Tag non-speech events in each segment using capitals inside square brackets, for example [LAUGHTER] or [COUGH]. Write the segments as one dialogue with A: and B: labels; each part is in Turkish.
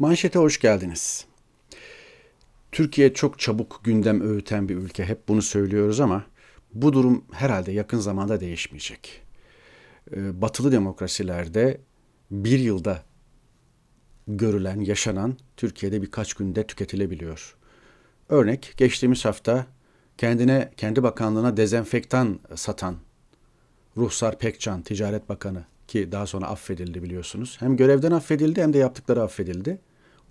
A: Manşete hoş geldiniz. Türkiye çok çabuk gündem öğüten bir ülke. Hep bunu söylüyoruz ama bu durum herhalde yakın zamanda değişmeyecek. Ee, batılı demokrasilerde bir yılda görülen, yaşanan Türkiye'de birkaç günde tüketilebiliyor. Örnek geçtiğimiz hafta kendine kendi bakanlığına dezenfektan satan Ruhsar Pekcan Ticaret Bakanı ki daha sonra affedildi biliyorsunuz. Hem görevden affedildi hem de yaptıkları affedildi.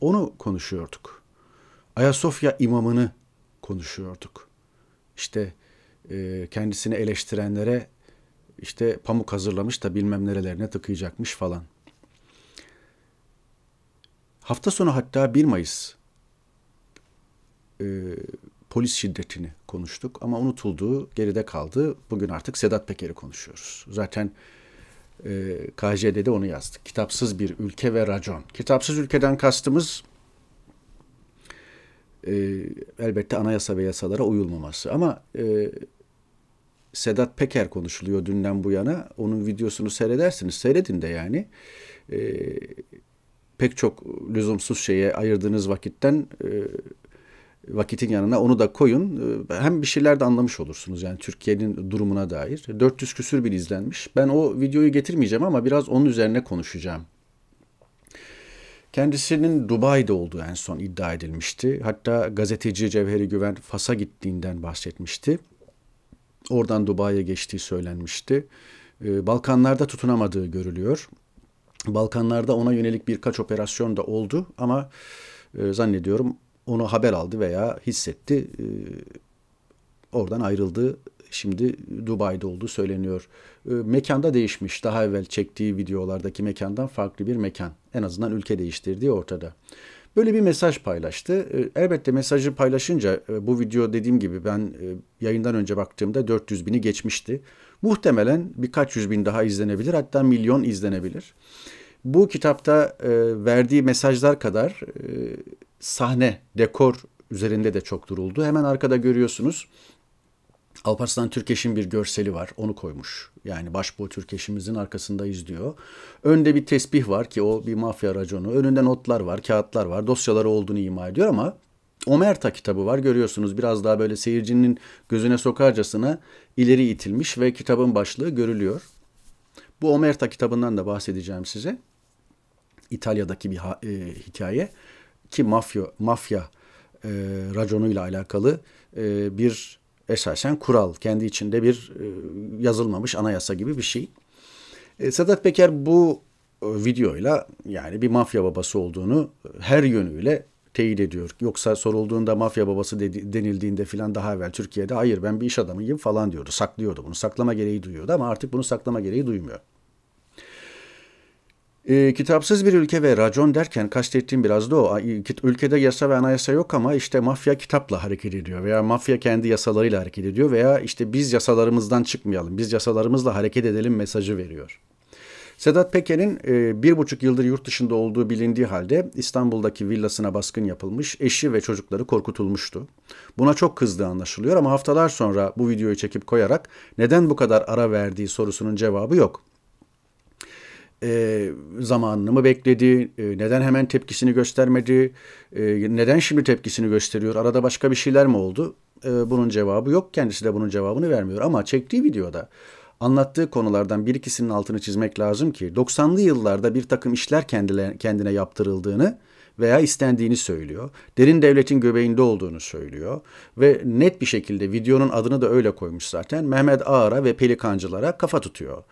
A: Onu konuşuyorduk. Ayasofya imamını konuşuyorduk. İşte e, kendisini eleştirenlere işte pamuk hazırlamış da bilmem nerelerine tıkayacakmış falan. Hafta sonu hatta 1 Mayıs e, polis şiddetini konuştuk ama unutuldu, geride kaldı. Bugün artık Sedat Peker'i konuşuyoruz. Zaten e, ee, KJD'de onu yazdık. Kitapsız bir ülke ve racon. Kitapsız ülkeden kastımız e, elbette anayasa ve yasalara uyulmaması. Ama e, Sedat Peker konuşuluyor dünden bu yana. Onun videosunu seyredersiniz. Seyredin de yani. E, pek çok lüzumsuz şeye ayırdığınız vakitten e, vakitin yanına onu da koyun. Ee, hem bir şeyler de anlamış olursunuz yani Türkiye'nin durumuna dair. 400 küsür bin izlenmiş. Ben o videoyu getirmeyeceğim ama biraz onun üzerine konuşacağım. Kendisinin Dubai'de olduğu en son iddia edilmişti. Hatta gazeteci Cevheri Güven Fas'a gittiğinden bahsetmişti. Oradan Dubai'ye geçtiği söylenmişti. Ee, Balkanlarda tutunamadığı görülüyor. Balkanlarda ona yönelik birkaç operasyon da oldu ama e, zannediyorum onu haber aldı veya hissetti. Ee, oradan ayrıldı. Şimdi Dubai'de olduğu söyleniyor. Ee, mekanda değişmiş. Daha evvel çektiği videolardaki mekandan farklı bir mekan. En azından ülke değiştirdiği ortada. Böyle bir mesaj paylaştı. Ee, elbette mesajı paylaşınca e, bu video dediğim gibi ben e, yayından önce baktığımda 400 bini geçmişti. Muhtemelen birkaç yüz bin daha izlenebilir hatta milyon izlenebilir. Bu kitapta e, verdiği mesajlar kadar sahne, dekor üzerinde de çok duruldu. Hemen arkada görüyorsunuz Alparslan Türkeş'in bir görseli var. Onu koymuş. Yani başbuğ Türkeş'imizin arkasında izliyor. Önde bir tesbih var ki o bir mafya raconu. Önünde notlar var, kağıtlar var. Dosyaları olduğunu ima ediyor ama Omerta kitabı var. Görüyorsunuz biraz daha böyle seyircinin gözüne sokarcasına ileri itilmiş ve kitabın başlığı görülüyor. Bu Omerta kitabından da bahsedeceğim size. İtalya'daki bir e, hikaye ki mafya mafya e, raconuyla alakalı e, bir esasen kural kendi içinde bir e, yazılmamış anayasa gibi bir şey. E, Sedat Peker bu e, videoyla yani bir mafya babası olduğunu e, her yönüyle teyit ediyor. Yoksa sorulduğunda mafya babası dedi, denildiğinde filan daha evvel Türkiye'de hayır ben bir iş adamıyım falan diyordu. Saklıyordu bunu. Saklama gereği duyuyordu ama artık bunu saklama gereği duymuyor. E, kitapsız bir ülke ve racon derken kastettiğim biraz da o. Ülkede yasa ve anayasa yok ama işte mafya kitapla hareket ediyor veya mafya kendi yasalarıyla hareket ediyor veya işte biz yasalarımızdan çıkmayalım, biz yasalarımızla hareket edelim mesajı veriyor. Sedat Peker'in e, bir buçuk yıldır yurt dışında olduğu bilindiği halde İstanbul'daki villasına baskın yapılmış, eşi ve çocukları korkutulmuştu. Buna çok kızdığı anlaşılıyor ama haftalar sonra bu videoyu çekip koyarak neden bu kadar ara verdiği sorusunun cevabı yok e, zamanını mı bekledi? E, neden hemen tepkisini göstermedi? E, neden şimdi tepkisini gösteriyor? Arada başka bir şeyler mi oldu? E, bunun cevabı yok. Kendisi de bunun cevabını vermiyor. Ama çektiği videoda anlattığı konulardan bir ikisinin altını çizmek lazım ki 90'lı yıllarda bir takım işler kendine, kendine yaptırıldığını veya istendiğini söylüyor. Derin devletin göbeğinde olduğunu söylüyor ve net bir şekilde videonun adını da öyle koymuş zaten. Mehmet Ağar'a ve pelikancılara kafa tutuyor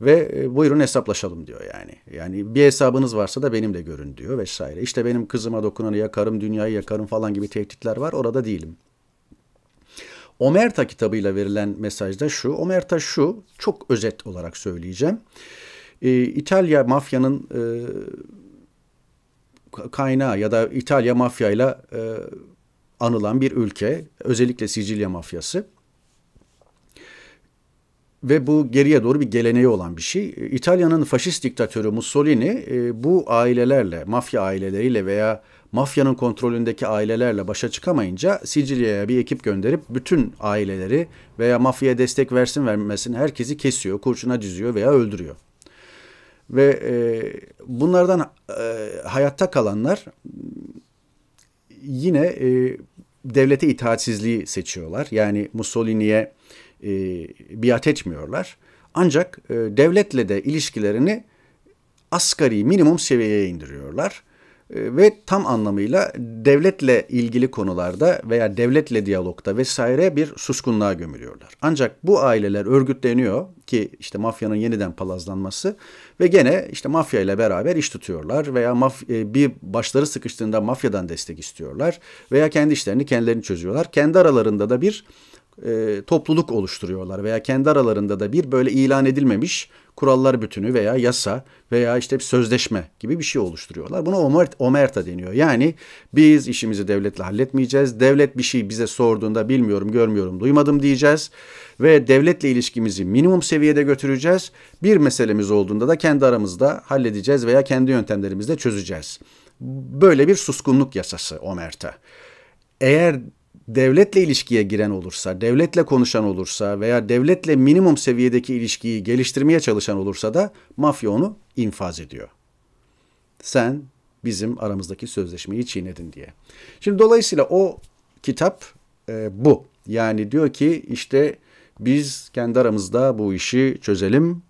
A: ve e, buyurun hesaplaşalım diyor yani. Yani bir hesabınız varsa da benim de görün diyor vesaire. İşte benim kızıma dokunanı yakarım, dünyayı yakarım falan gibi tehditler var. Orada değilim. Omerta kitabıyla verilen mesajda şu. Omerta şu, çok özet olarak söyleyeceğim. E, İtalya mafyanın e, kaynağı ya da İtalya mafyayla e, anılan bir ülke. Özellikle Sicilya mafyası. Ve bu geriye doğru bir geleneği olan bir şey. İtalya'nın faşist diktatörü Mussolini e, bu ailelerle, mafya aileleriyle veya mafyanın kontrolündeki ailelerle başa çıkamayınca Sicilya'ya bir ekip gönderip bütün aileleri veya mafyaya destek versin vermesin herkesi kesiyor, kurşuna diziyor veya öldürüyor. Ve e, bunlardan e, hayatta kalanlar yine e, devlete itaatsizliği seçiyorlar. Yani Mussolini'ye e, biat etmiyorlar. Ancak e, devletle de ilişkilerini asgari minimum seviyeye indiriyorlar ee, ve tam anlamıyla devletle ilgili konularda veya devletle diyalogda vesaire bir suskunluğa gömülüyorlar. Ancak bu aileler örgütleniyor ki işte mafyanın yeniden palazlanması ve gene işte mafya ile beraber iş tutuyorlar veya maf- e, bir başları sıkıştığında mafyadan destek istiyorlar veya kendi işlerini kendilerini çözüyorlar. Kendi aralarında da bir e, topluluk oluşturuyorlar veya kendi aralarında da bir böyle ilan edilmemiş kurallar bütünü veya yasa veya işte bir sözleşme gibi bir şey oluşturuyorlar. Buna omerta deniyor. Yani biz işimizi devletle halletmeyeceğiz. Devlet bir şey bize sorduğunda bilmiyorum, görmüyorum, duymadım diyeceğiz ve devletle ilişkimizi minimum seviyede götüreceğiz. Bir meselemiz olduğunda da kendi aramızda halledeceğiz veya kendi yöntemlerimizle çözeceğiz. Böyle bir suskunluk yasası omerta. Eğer devletle ilişkiye giren olursa, devletle konuşan olursa veya devletle minimum seviyedeki ilişkiyi geliştirmeye çalışan olursa da mafya onu infaz ediyor. Sen bizim aramızdaki sözleşmeyi çiğnedin diye. Şimdi dolayısıyla o kitap e, bu. Yani diyor ki işte biz kendi aramızda bu işi çözelim.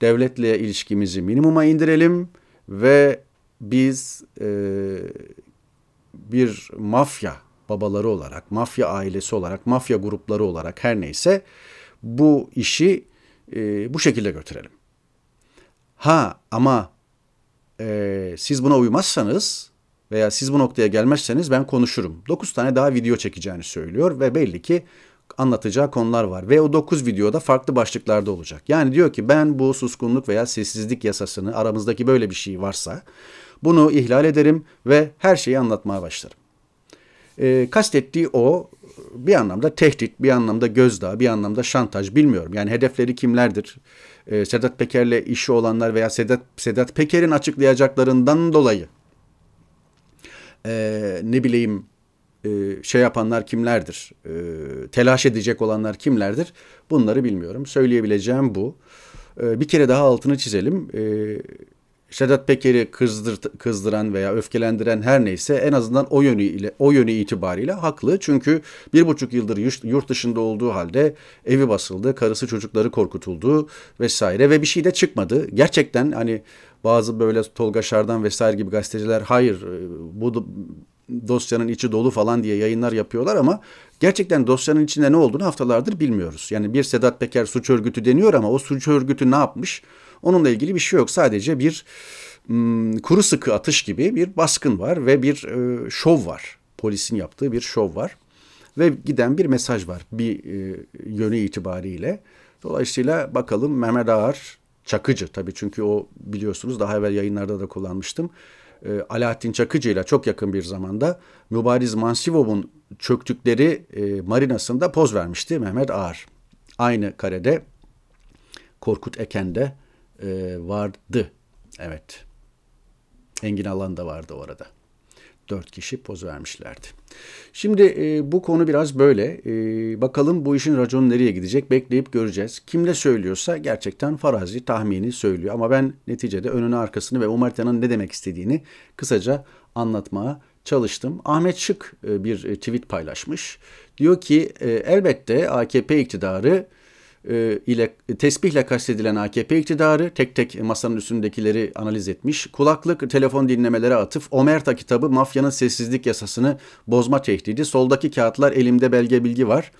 A: Devletle ilişkimizi minimuma indirelim ve biz e, bir mafya babaları olarak, mafya ailesi olarak, mafya grupları olarak her neyse bu işi e, bu şekilde götürelim. Ha ama e, siz buna uymazsanız veya siz bu noktaya gelmezseniz ben konuşurum. 9 tane daha video çekeceğini söylüyor ve belli ki anlatacağı konular var. Ve o 9 videoda farklı başlıklarda olacak. Yani diyor ki ben bu suskunluk veya sessizlik yasasını aramızdaki böyle bir şey varsa bunu ihlal ederim ve her şeyi anlatmaya başlarım e, kastettiği o bir anlamda tehdit, bir anlamda gözdağı, bir anlamda şantaj bilmiyorum. Yani hedefleri kimlerdir? E, Sedat Peker'le işi olanlar veya Sedat, Sedat Peker'in açıklayacaklarından dolayı e, ne bileyim e, şey yapanlar kimlerdir? E, telaş edecek olanlar kimlerdir? Bunları bilmiyorum. Söyleyebileceğim bu. E, bir kere daha altını çizelim. E, Sedat Peker'i kızdır, kızdıran veya öfkelendiren her neyse en azından o yönü ile o yönü itibariyle haklı. Çünkü bir buçuk yıldır yurt dışında olduğu halde evi basıldı, karısı çocukları korkutuldu vesaire ve bir şey de çıkmadı. Gerçekten hani bazı böyle Tolga Şardan vesaire gibi gazeteciler hayır e, bu dosyanın içi dolu falan diye yayınlar yapıyorlar ama gerçekten dosyanın içinde ne olduğunu haftalardır bilmiyoruz. Yani bir Sedat Peker suç örgütü deniyor ama o suç örgütü ne yapmış? Onunla ilgili bir şey yok. Sadece bir hmm, kuru sıkı atış gibi bir baskın var ve bir e, şov var. Polisin yaptığı bir şov var ve giden bir mesaj var bir e, yönü itibariyle. Dolayısıyla bakalım Mehmet Ağar Çakıcı tabii çünkü o biliyorsunuz daha evvel yayınlarda da kullanmıştım. E, Alaaddin Çakıcı ile çok yakın bir zamanda Mübariz Mansivov'un çöktükleri e, marinasında poz vermişti Mehmet Ağar. Aynı karede Korkut Eken'de e, vardı. Evet. Engin Alan da vardı orada. Dört kişi poz vermişlerdi. Şimdi e, bu konu biraz böyle. E, bakalım bu işin raconu nereye gidecek bekleyip göreceğiz. Kim ne söylüyorsa gerçekten farazi tahmini söylüyor. Ama ben neticede önünü arkasını ve Omerta'nın ne demek istediğini kısaca anlatmaya çalıştım. Ahmet Şık e, bir e, tweet paylaşmış. Diyor ki e, elbette AKP iktidarı e, ile e, tesbihle kastedilen AKP iktidarı tek tek masanın üstündekileri analiz etmiş. Kulaklık telefon dinlemelere atıf Omerta kitabı mafyanın sessizlik yasasını bozma tehdidi. Soldaki kağıtlar elimde belge bilgi var.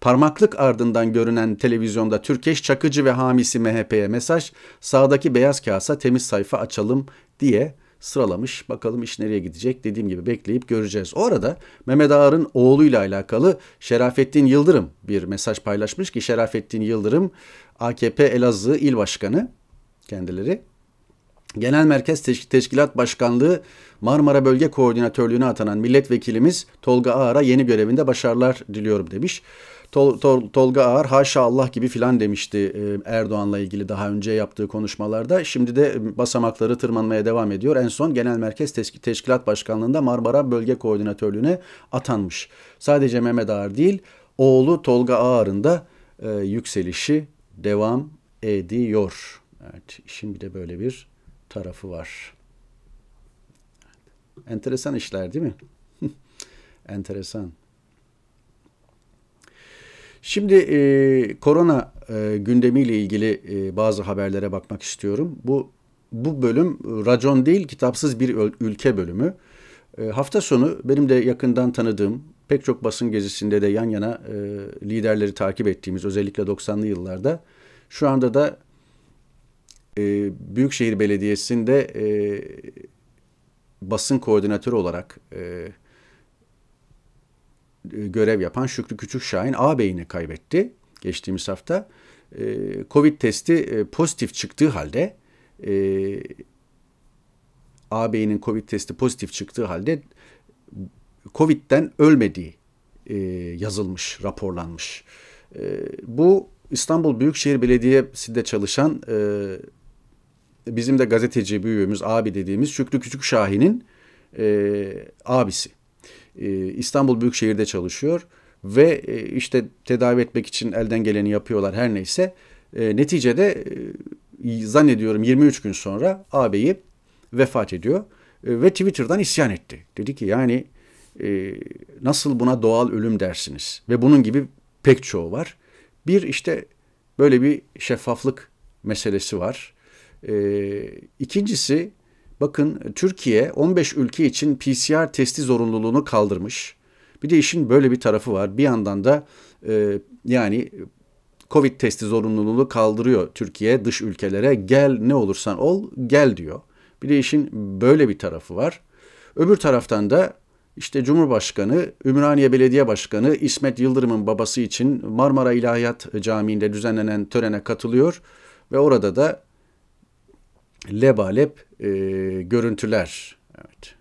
A: Parmaklık ardından görünen televizyonda Türkeş Çakıcı ve hamisi MHP'ye mesaj. Sağdaki beyaz kağısa temiz sayfa açalım diye sıralamış. Bakalım iş nereye gidecek dediğim gibi bekleyip göreceğiz. O arada Mehmet Ağar'ın oğluyla alakalı Şerafettin Yıldırım bir mesaj paylaşmış ki Şerafettin Yıldırım AKP Elazığ İl Başkanı kendileri. Genel Merkez Teşkilat Başkanlığı Marmara Bölge Koordinatörlüğüne atanan milletvekilimiz Tolga Ağar'a yeni görevinde başarılar diliyorum demiş. Tol, Tol, Tolga Ağar haşa Allah gibi filan demişti e, Erdoğan'la ilgili daha önce yaptığı konuşmalarda. Şimdi de basamakları tırmanmaya devam ediyor. En son Genel Merkez Teşkilat Başkanlığı'nda Marmara Bölge Koordinatörlüğü'ne atanmış. Sadece Mehmet Ağar değil, oğlu Tolga Ağar'ın da e, yükselişi devam ediyor. Evet, işin bir de böyle bir tarafı var. Enteresan işler değil mi? [LAUGHS] Enteresan. Şimdi e, korona e, gündemiyle ilgili e, bazı haberlere bakmak istiyorum. Bu bu bölüm racon değil kitapsız bir ülke bölümü. E, hafta sonu benim de yakından tanıdığım pek çok basın gezisinde de yan yana e, liderleri takip ettiğimiz özellikle 90'lı yıllarda şu anda da e, Büyükşehir Belediyesi'nde e, basın koordinatörü olarak e, e, görev yapan Şükrü Küçük Şahin ağabeyini kaybetti geçtiğimiz hafta. E, Covid testi e, pozitif çıktığı halde e, ağabeyinin Covid testi pozitif çıktığı halde Covid'den ölmediği yazılmış, raporlanmış. bu İstanbul Büyükşehir Belediyesi'nde çalışan bizim de gazeteci büyüğümüz, abi dediğimiz Şükrü Küçük Şahin'in abisi. E, İstanbul Büyükşehir'de çalışıyor ve e, işte tedavi etmek için elden geleni yapıyorlar her neyse. E, neticede zannediyorum 23 gün sonra ağabeyi vefat ediyor ve Twitter'dan isyan etti. Dedi ki yani nasıl buna doğal ölüm dersiniz ve bunun gibi pek çoğu var. Bir işte böyle bir şeffaflık meselesi var. İkincisi Bakın Türkiye 15 ülke için PCR testi zorunluluğunu kaldırmış. Bir de işin böyle bir tarafı var. Bir yandan da e, yani Covid testi zorunluluğu kaldırıyor Türkiye dış ülkelere. Gel ne olursan ol gel diyor. Bir de işin böyle bir tarafı var. Öbür taraftan da işte Cumhurbaşkanı, Ümraniye Belediye Başkanı İsmet Yıldırım'ın babası için Marmara İlahiyat Camii'nde düzenlenen törene katılıyor ve orada da lebalep e, görüntüler. Evet.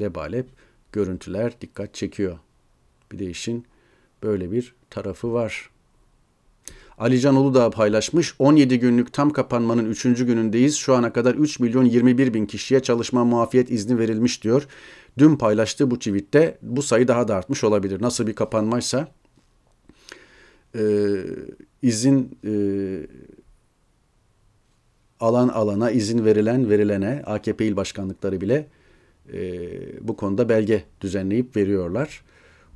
A: Lebalep görüntüler dikkat çekiyor. Bir de işin böyle bir tarafı var. Alican Uludağ paylaşmış. 17 günlük tam kapanmanın 3. günündeyiz. Şu ana kadar 3 milyon 21 bin kişiye çalışma muafiyet izni verilmiş diyor. Dün paylaştığı bu tweette bu sayı daha da artmış olabilir. Nasıl bir kapanmaysa e, izin e, alan alana izin verilen verilene AKP il başkanlıkları bile e, bu konuda belge düzenleyip veriyorlar.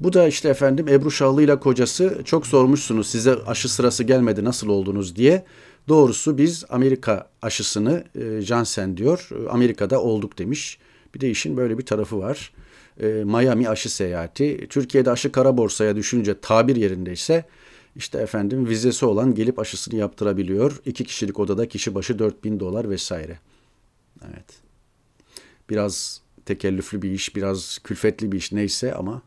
A: Bu da işte efendim Ebru Şahlı ile kocası çok sormuşsunuz size aşı sırası gelmedi nasıl oldunuz diye. Doğrusu biz Amerika aşısını e, Janssen diyor e, Amerika'da olduk demiş. Bir de işin böyle bir tarafı var. E, Miami aşı seyahati. Türkiye'de aşı kara borsaya düşünce tabir yerindeyse ise işte efendim vizesi olan gelip aşısını yaptırabiliyor. İki kişilik odada kişi başı 4000 dolar vesaire. Evet. Biraz tekellüflü bir iş, biraz külfetli bir iş neyse ama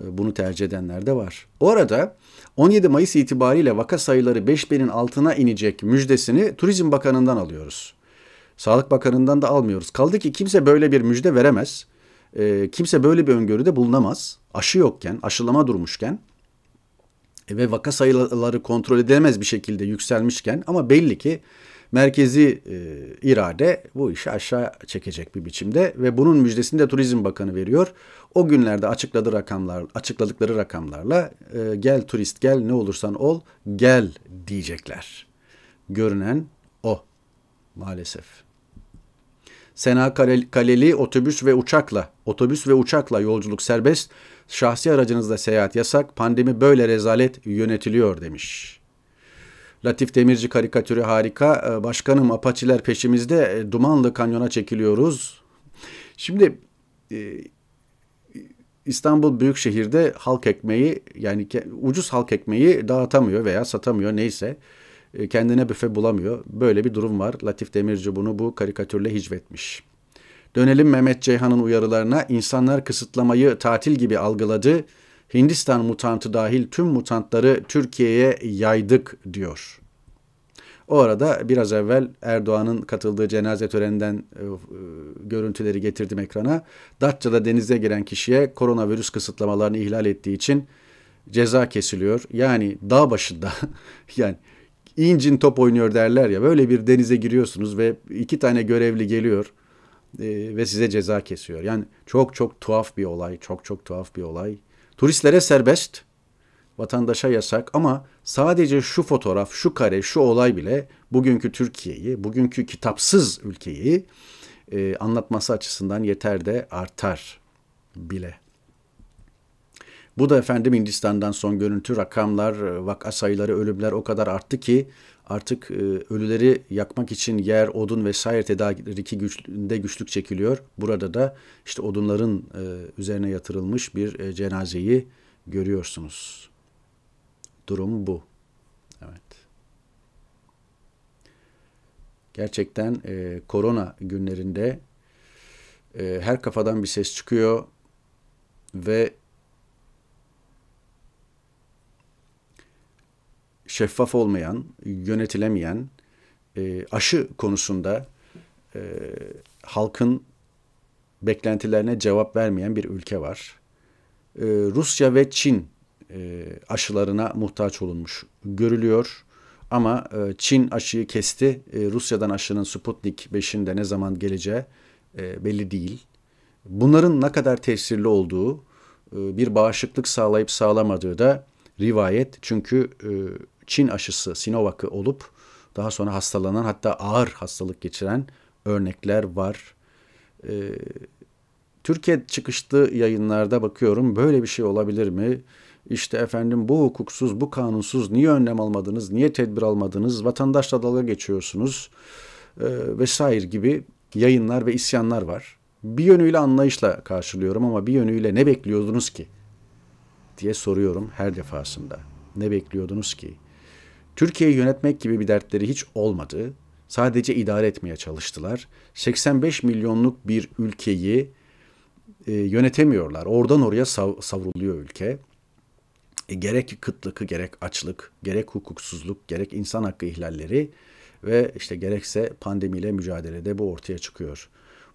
A: e, bunu tercih edenler de var. O arada 17 Mayıs itibariyle vaka sayıları 5000'in altına inecek müjdesini Turizm Bakanı'ndan alıyoruz. Sağlık Bakanı'ndan da almıyoruz. Kaldı ki kimse böyle bir müjde veremez. E, kimse böyle bir öngörüde bulunamaz. Aşı yokken, aşılama durmuşken e, ve vaka sayıları kontrol edilemez bir şekilde yükselmişken ama belli ki merkezi e, irade bu işi aşağı çekecek bir biçimde ve bunun müjdesini de Turizm Bakanı veriyor. O günlerde açıkladığı rakamlar, açıkladıkları rakamlarla e, gel turist gel ne olursan ol gel diyecekler. Görünen o maalesef. Sena Kaleli otobüs ve uçakla, otobüs ve uçakla yolculuk serbest. Şahsi aracınızla seyahat yasak. Pandemi böyle rezalet yönetiliyor demiş. Latif Demirci karikatürü harika. Ee, başkanım apaçiler peşimizde e, dumanlı kanyona çekiliyoruz. Şimdi e, İstanbul Büyükşehir'de halk ekmeği yani ucuz halk ekmeği dağıtamıyor veya satamıyor neyse e, kendine büfe bulamıyor. Böyle bir durum var. Latif Demirci bunu bu karikatürle hicvetmiş. Dönelim Mehmet Ceyhan'ın uyarılarına. İnsanlar kısıtlamayı tatil gibi algıladı. Hindistan mutantı dahil tüm mutantları Türkiye'ye yaydık diyor. O arada biraz evvel Erdoğan'ın katıldığı cenaze töreninden e, e görüntüleri getirdim ekrana. Datça'da denize giren kişiye koronavirüs kısıtlamalarını ihlal ettiği için ceza kesiliyor. Yani dağ başında [LAUGHS] yani incin top oynuyor derler ya böyle bir denize giriyorsunuz ve iki tane görevli geliyor ee, ve size ceza kesiyor. Yani çok çok tuhaf bir olay, çok çok tuhaf bir olay. Turistlere serbest, vatandaşa yasak ama sadece şu fotoğraf, şu kare, şu olay bile bugünkü Türkiye'yi, bugünkü kitapsız ülkeyi e, anlatması açısından yeter de artar bile. Bu da efendim Hindistan'dan son görüntü rakamlar, e, vaka sayıları, ölümler o kadar arttı ki artık e, ölüleri yakmak için yer, odun vesaire tedariki güçlüğünde güçlük çekiliyor. Burada da işte odunların e, üzerine yatırılmış bir e, cenazeyi görüyorsunuz. Durum bu. Evet. Gerçekten korona günlerinde her kafadan bir ses çıkıyor ve şeffaf olmayan, yönetilemeyen, e, aşı konusunda e, halkın beklentilerine cevap vermeyen bir ülke var. E, Rusya ve Çin e, aşılarına muhtaç olunmuş görülüyor. Ama e, Çin aşıyı kesti. E, Rusya'dan aşının Sputnik 5'inde ne zaman geleceği e, belli değil. Bunların ne kadar tesirli olduğu, e, bir bağışıklık sağlayıp sağlamadığı da rivayet. Çünkü e, Çin aşısı Sinovac'ı olup daha sonra hastalanan hatta ağır hastalık geçiren örnekler var. Ee, Türkiye çıkışlı yayınlarda bakıyorum böyle bir şey olabilir mi? İşte efendim bu hukuksuz, bu kanunsuz niye önlem almadınız, niye tedbir almadınız, vatandaşla dalga geçiyorsunuz e, vesaire gibi yayınlar ve isyanlar var. Bir yönüyle anlayışla karşılıyorum ama bir yönüyle ne bekliyordunuz ki diye soruyorum her defasında. Ne bekliyordunuz ki? Türkiye'yi yönetmek gibi bir dertleri hiç olmadı. Sadece idare etmeye çalıştılar. 85 milyonluk bir ülkeyi e, yönetemiyorlar. Oradan oraya sav- savruluyor ülke. E, gerek kıtlıkı gerek açlık, gerek hukuksuzluk, gerek insan hakkı ihlalleri ve işte gerekse pandemiyle mücadelede bu ortaya çıkıyor.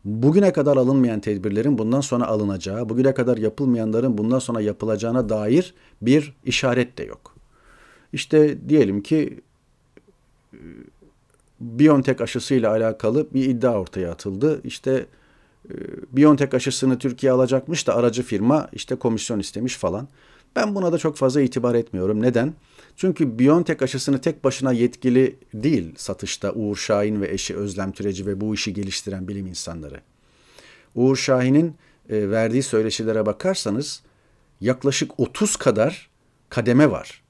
A: Bugüne kadar alınmayan tedbirlerin bundan sonra alınacağı, bugüne kadar yapılmayanların bundan sonra yapılacağına dair bir işaret de yok. İşte diyelim ki e, BioNTech aşısıyla alakalı bir iddia ortaya atıldı. İşte e, BioNTech aşısını Türkiye alacakmış da aracı firma işte komisyon istemiş falan. Ben buna da çok fazla itibar etmiyorum. Neden? Çünkü BioNTech aşısını tek başına yetkili değil satışta Uğur Şahin ve eşi Özlem Türeci ve bu işi geliştiren bilim insanları. Uğur Şahin'in e, verdiği söyleşilere bakarsanız yaklaşık 30 kadar kademe var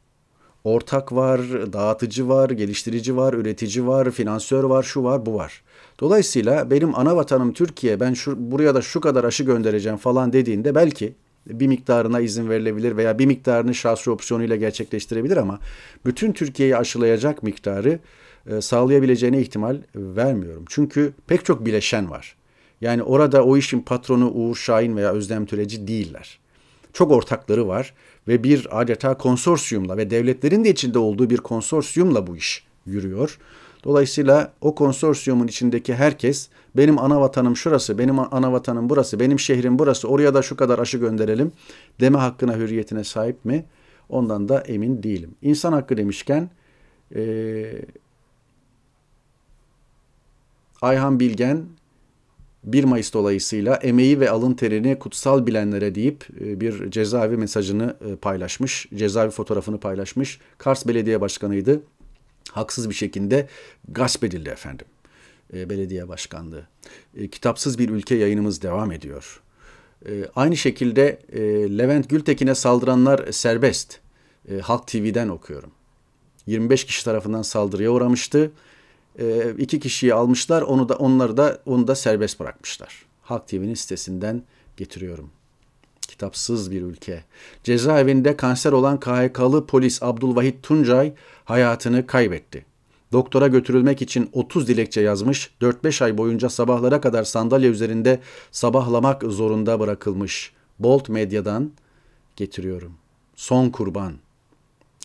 A: ortak var, dağıtıcı var, geliştirici var, üretici var, finansör var, şu var, bu var. Dolayısıyla benim ana vatanım Türkiye, ben şu, buraya da şu kadar aşı göndereceğim falan dediğinde belki bir miktarına izin verilebilir veya bir miktarını şahsi opsiyonuyla gerçekleştirebilir ama bütün Türkiye'yi aşılayacak miktarı e, sağlayabileceğine ihtimal vermiyorum. Çünkü pek çok bileşen var. Yani orada o işin patronu Uğur Şahin veya Özlem Türeci değiller. Çok ortakları var ve bir adeta konsorsiyumla ve devletlerin de içinde olduğu bir konsorsiyumla bu iş yürüyor. Dolayısıyla o konsorsiyumun içindeki herkes benim ana vatanım şurası, benim ana vatanım burası, benim şehrim burası, oraya da şu kadar aşı gönderelim deme hakkına hürriyetine sahip mi? Ondan da emin değilim. İnsan hakkı demişken e, Ayhan Bilgen 1 Mayıs dolayısıyla emeği ve alın terini kutsal bilenlere deyip e, bir cezaevi mesajını e, paylaşmış, cezaevi fotoğrafını paylaşmış. Kars Belediye Başkanı'ydı. Haksız bir şekilde gasp edildi efendim. E, belediye Başkanlığı. Kitapsız bir ülke yayınımız devam ediyor. Aynı şekilde Levent Gültekin'e saldıranlar serbest. Halk TV'den okuyorum. 25 kişi tarafından saldırıya uğramıştı e, iki kişiyi almışlar. Onu da onları da onu da serbest bırakmışlar. Halk TV'nin sitesinden getiriyorum. Kitapsız bir ülke. Cezaevinde kanser olan KHK'lı polis Abdülvahit Tuncay hayatını kaybetti. Doktora götürülmek için 30 dilekçe yazmış, 4-5 ay boyunca sabahlara kadar sandalye üzerinde sabahlamak zorunda bırakılmış. Bolt Medya'dan getiriyorum. Son kurban.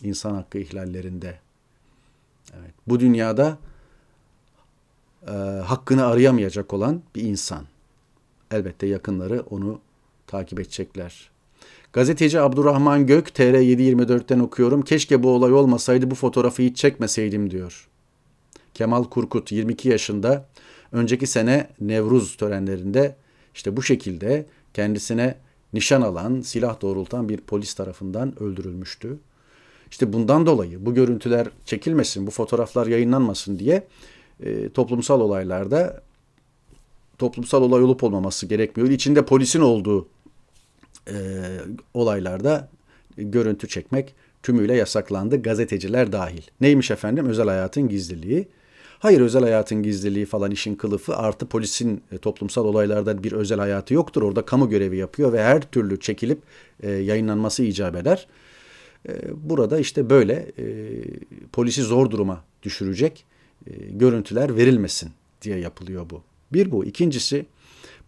A: insan hakkı ihlallerinde. Evet, bu dünyada e, hakkını arayamayacak olan bir insan. Elbette yakınları onu takip edecekler. Gazeteci Abdurrahman Gök TR724'ten okuyorum. Keşke bu olay olmasaydı bu fotoğrafı hiç çekmeseydim diyor. Kemal Kurkut 22 yaşında önceki sene Nevruz törenlerinde işte bu şekilde kendisine nişan alan, silah doğrultan bir polis tarafından öldürülmüştü. İşte bundan dolayı bu görüntüler çekilmesin, bu fotoğraflar yayınlanmasın diye e, toplumsal olaylarda toplumsal olay olup olmaması gerekmiyor. İçinde polisin olduğu e, olaylarda görüntü çekmek tümüyle yasaklandı gazeteciler dahil. Neymiş efendim özel hayatın gizliliği? Hayır özel hayatın gizliliği falan işin kılıfı artı polisin e, toplumsal olaylarda bir özel hayatı yoktur. Orada kamu görevi yapıyor ve her türlü çekilip e, yayınlanması icap eder. E, burada işte böyle e, polisi zor duruma düşürecek e, görüntüler verilmesin diye yapılıyor bu. Bir bu. İkincisi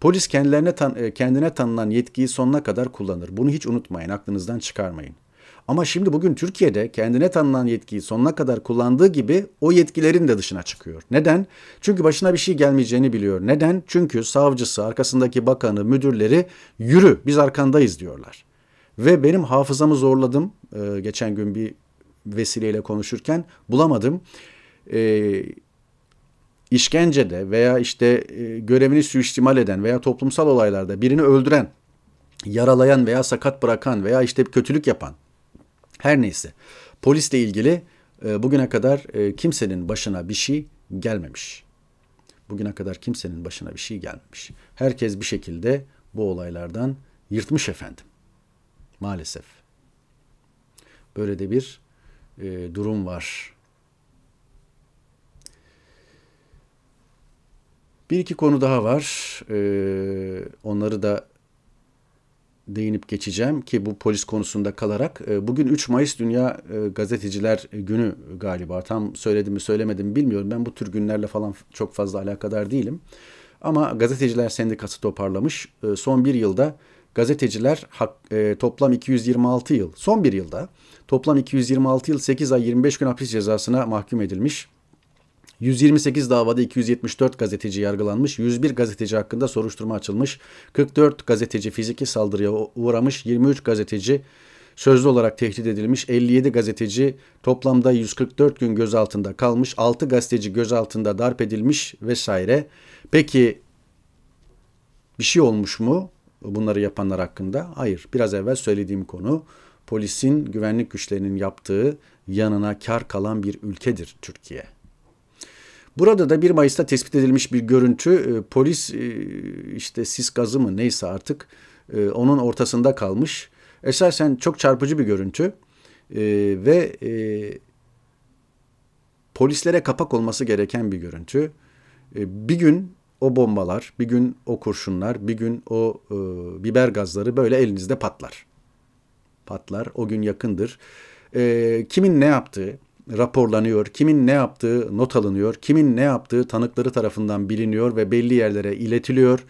A: polis kendilerine tan e, kendine tanınan yetkiyi sonuna kadar kullanır. Bunu hiç unutmayın, aklınızdan çıkarmayın. Ama şimdi bugün Türkiye'de kendine tanınan yetkiyi sonuna kadar kullandığı gibi o yetkilerin de dışına çıkıyor. Neden? Çünkü başına bir şey gelmeyeceğini biliyor. Neden? Çünkü savcısı, arkasındaki bakanı, müdürleri yürü biz arkandayız diyorlar. Ve benim hafızamı zorladım. Ee, geçen gün bir vesileyle konuşurken bulamadım e, işkencede veya işte e, görevini suistimal eden veya toplumsal olaylarda birini öldüren, yaralayan veya sakat bırakan veya işte kötülük yapan her neyse polisle ilgili e, bugüne kadar e, kimsenin başına bir şey gelmemiş. Bugüne kadar kimsenin başına bir şey gelmemiş. Herkes bir şekilde bu olaylardan yırtmış efendim. Maalesef. Böyle de bir e, durum var. Bir iki konu daha var. Ee, onları da değinip geçeceğim ki bu polis konusunda kalarak. E, bugün 3 Mayıs Dünya e, Gazeteciler Günü galiba. Tam söyledim mi söylemedim mi bilmiyorum. Ben bu tür günlerle falan çok fazla alakadar değilim. Ama Gazeteciler Sendikası toparlamış. E, son bir yılda gazeteciler toplam 226 yıl, son bir yılda toplam 226 yıl 8 ay 25 gün hapis cezasına mahkum edilmiş. 128 davada 274 gazeteci yargılanmış, 101 gazeteci hakkında soruşturma açılmış, 44 gazeteci fiziki saldırıya uğramış, 23 gazeteci sözlü olarak tehdit edilmiş, 57 gazeteci toplamda 144 gün gözaltında kalmış, 6 gazeteci gözaltında darp edilmiş vesaire. Peki bir şey olmuş mu bunları yapanlar hakkında? Hayır. Biraz evvel söylediğim konu polisin güvenlik güçlerinin yaptığı yanına kar kalan bir ülkedir Türkiye. Burada da 1 Mayıs'ta tespit edilmiş bir görüntü. Ee, polis e, işte sis gazı mı neyse artık e, onun ortasında kalmış. Esasen çok çarpıcı bir görüntü ee, ve e, polislere kapak olması gereken bir görüntü. Ee, bir gün o bombalar, bir gün o kurşunlar, bir gün o biber gazları böyle elinizde patlar. Patlar, o gün yakındır. kimin ne yaptığı, raporlanıyor, kimin ne yaptığı not alınıyor, kimin ne yaptığı tanıkları tarafından biliniyor ve belli yerlere iletiliyor.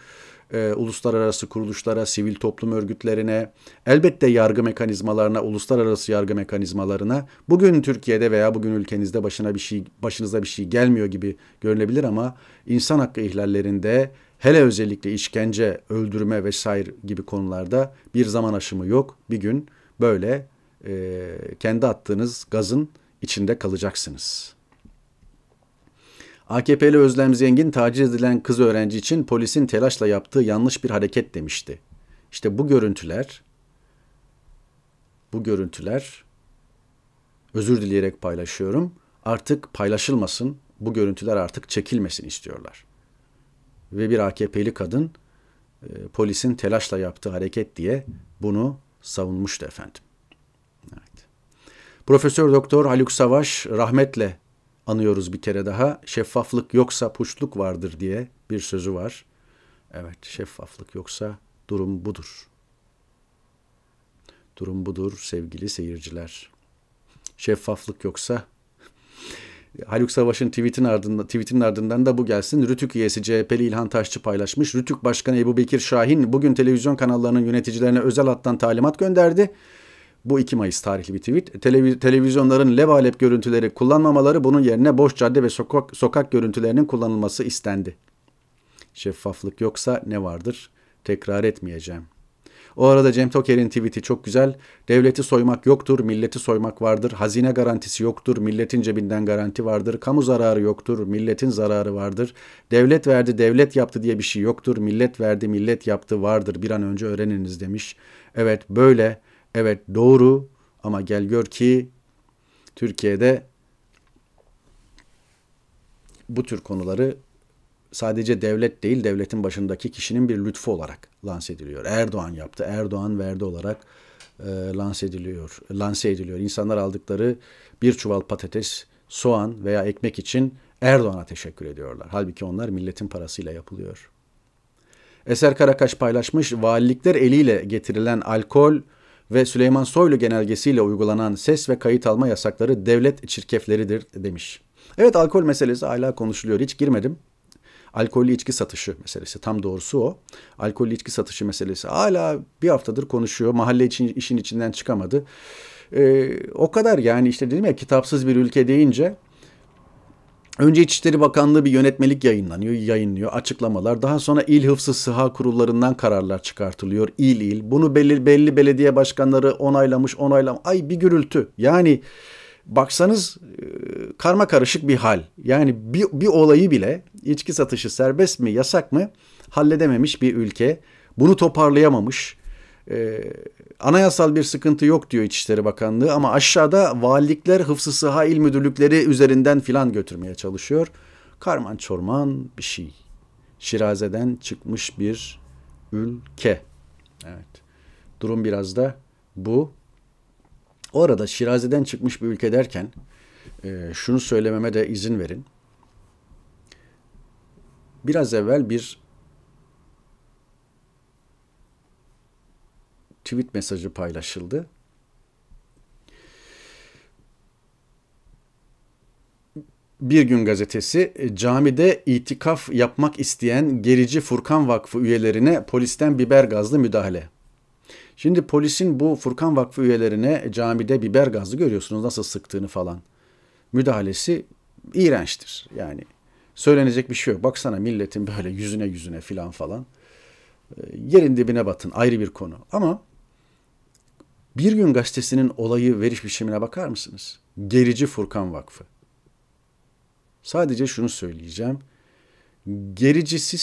A: E, uluslararası kuruluşlara, sivil toplum örgütlerine, elbette yargı mekanizmalarına, uluslararası yargı mekanizmalarına. Bugün Türkiye'de veya bugün ülkenizde başına bir şey başınıza bir şey gelmiyor gibi görünebilir ama insan hakkı ihlallerinde hele özellikle işkence, öldürme vesaire gibi konularda bir zaman aşımı yok. Bir gün böyle e, kendi attığınız gazın içinde kalacaksınız. AKP'li Özlem Zengin taciz edilen kız öğrenci için polisin telaşla yaptığı yanlış bir hareket demişti. İşte bu görüntüler bu görüntüler özür dileyerek paylaşıyorum. Artık paylaşılmasın. Bu görüntüler artık çekilmesin istiyorlar. Ve bir AKP'li kadın e, polisin telaşla yaptığı hareket diye bunu savunmuştu efendim. Profesör Doktor Haluk Savaş rahmetle anıyoruz bir kere daha. Şeffaflık yoksa puçluk vardır diye bir sözü var. Evet, şeffaflık yoksa durum budur. Durum budur sevgili seyirciler. Şeffaflık yoksa [LAUGHS] Haluk Savaş'ın tweet'in ardından, tweet'in ardından da bu gelsin. Rütük üyesi CHP'li İlhan Taşçı paylaşmış. Rütük Başkanı Ebu Bekir Şahin bugün televizyon kanallarının yöneticilerine özel hattan talimat gönderdi. Bu 2 Mayıs tarihli bir tweet. Televiz televizyonların levalep görüntüleri kullanmamaları bunun yerine boş cadde ve sokak, sokak görüntülerinin kullanılması istendi. Şeffaflık yoksa ne vardır? Tekrar etmeyeceğim. O arada Cem Toker'in tweet'i çok güzel. Devleti soymak yoktur, milleti soymak vardır. Hazine garantisi yoktur, milletin cebinden garanti vardır. Kamu zararı yoktur, milletin zararı vardır. Devlet verdi, devlet yaptı diye bir şey yoktur. Millet verdi, millet yaptı vardır. Bir an önce öğreniniz demiş. Evet böyle Evet doğru ama gel gör ki Türkiye'de bu tür konuları sadece devlet değil devletin başındaki kişinin bir lütfu olarak lanse ediliyor. Erdoğan yaptı, Erdoğan verdi olarak e, lanse ediliyor. Lanse ediliyor. İnsanlar aldıkları bir çuval patates, soğan veya ekmek için Erdoğan'a teşekkür ediyorlar. Halbuki onlar milletin parasıyla yapılıyor. Eser Karakaş paylaşmış, valilikler eliyle getirilen alkol ve Süleyman Soylu genelgesiyle uygulanan ses ve kayıt alma yasakları devlet çirkefleridir demiş. Evet alkol meselesi hala konuşuluyor. Hiç girmedim. Alkollü içki satışı meselesi tam doğrusu o. Alkollü içki satışı meselesi hala bir haftadır konuşuyor. Mahalle için, işin içinden çıkamadı. Ee, o kadar yani işte dedim ya kitapsız bir ülke deyince Önce İçişleri Bakanlığı bir yönetmelik yayınlanıyor, yayınlıyor, açıklamalar. Daha sonra il hıfzı sıha kurullarından kararlar çıkartılıyor il il. Bunu belli belli belediye başkanları onaylamış, onaylam. Ay bir gürültü. Yani baksanız e, karma karışık bir hal. Yani bir, bir olayı bile içki satışı serbest mi, yasak mı halledememiş bir ülke. Bunu toparlayamamış e, anayasal bir sıkıntı yok diyor İçişleri Bakanlığı ama aşağıda valilikler hıfzı sıha il müdürlükleri üzerinden filan götürmeye çalışıyor. Karman çorman bir şey. Şiraze'den çıkmış bir ülke. Evet. Durum biraz da bu. Orada Şiraze'den çıkmış bir ülke derken e, şunu söylememe de izin verin. Biraz evvel bir tweet mesajı paylaşıldı. Bir gün gazetesi e, camide itikaf yapmak isteyen gerici Furkan Vakfı üyelerine polisten biber gazlı müdahale. Şimdi polisin bu Furkan Vakfı üyelerine camide biber gazlı görüyorsunuz nasıl sıktığını falan. Müdahalesi iğrençtir. Yani söylenecek bir şey yok. Baksana milletin böyle yüzüne yüzüne falan falan. E, yerin dibine batın ayrı bir konu. Ama bir gün gazetesinin olayı veriş biçimine bakar mısınız? Gerici Furkan Vakfı. Sadece şunu söyleyeceğim. Gerici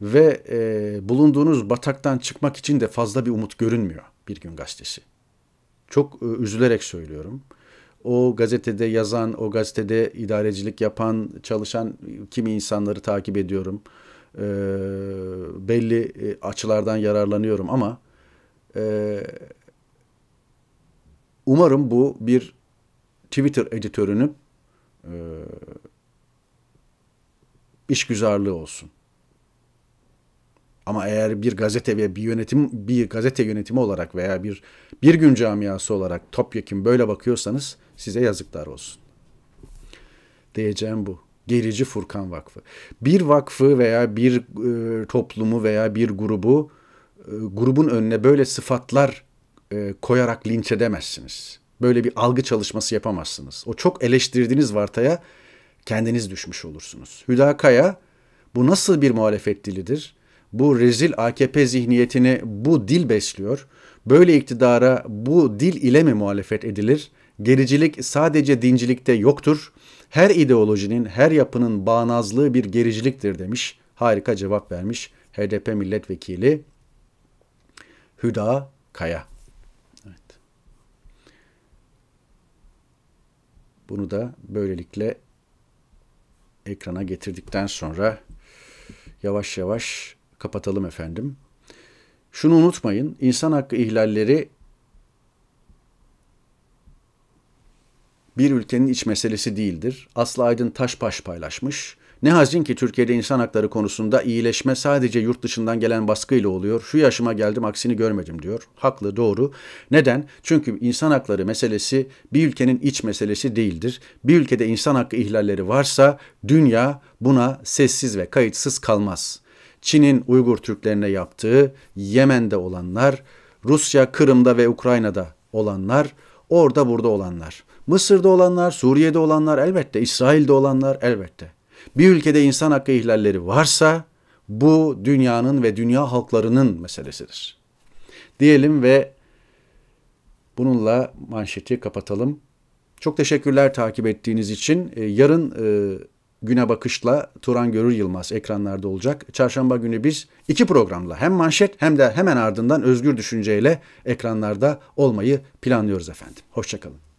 A: ve e, bulunduğunuz bataktan çıkmak için de fazla bir umut görünmüyor Bir Gün Gazetesi. Çok e, üzülerek söylüyorum. O gazetede yazan, o gazetede idarecilik yapan, çalışan kimi insanları takip ediyorum. E, belli e, açılardan yararlanıyorum ama ee, umarım bu bir Twitter editörünün e, işgüzarlığı olsun. Ama eğer bir gazete ve bir yönetim bir gazete yönetimi olarak veya bir bir gün camiası olarak topyekun böyle bakıyorsanız size yazıklar olsun. Diyeceğim bu. Gerici Furkan Vakfı. Bir vakfı veya bir e, toplumu veya bir grubu e, grubun önüne böyle sıfatlar e, koyarak linç edemezsiniz. Böyle bir algı çalışması yapamazsınız. O çok eleştirdiğiniz vartaya kendiniz düşmüş olursunuz. Hüda Kaya bu nasıl bir muhalefet dilidir? Bu rezil AKP zihniyetini bu dil besliyor. Böyle iktidara bu dil ile mi muhalefet edilir? Gericilik sadece dincilikte yoktur. Her ideolojinin, her yapının bağnazlığı bir gericiliktir demiş. Harika cevap vermiş HDP milletvekili Hüda Kaya. Evet. Bunu da böylelikle ekrana getirdikten sonra yavaş yavaş kapatalım efendim. Şunu unutmayın, insan hakkı ihlalleri bir ülkenin iç meselesi değildir. Aslı Aydın Taşpaş paylaşmış. Ne hazin ki Türkiye'de insan hakları konusunda iyileşme sadece yurt dışından gelen baskıyla oluyor. Şu yaşıma geldim aksini görmedim diyor. Haklı, doğru. Neden? Çünkü insan hakları meselesi bir ülkenin iç meselesi değildir. Bir ülkede insan hakkı ihlalleri varsa dünya buna sessiz ve kayıtsız kalmaz. Çin'in Uygur Türklerine yaptığı, Yemen'de olanlar, Rusya, Kırım'da ve Ukrayna'da olanlar, orada burada olanlar, Mısır'da olanlar, Suriye'de olanlar elbette, İsrail'de olanlar elbette. Bir ülkede insan hakkı ihlalleri varsa bu dünyanın ve dünya halklarının meselesidir. Diyelim ve bununla manşeti kapatalım. Çok teşekkürler takip ettiğiniz için. Ee, yarın e, güne bakışla Turan Görür Yılmaz ekranlarda olacak. Çarşamba günü biz iki programla hem manşet hem de hemen ardından özgür düşünceyle ekranlarda olmayı planlıyoruz efendim. Hoşçakalın.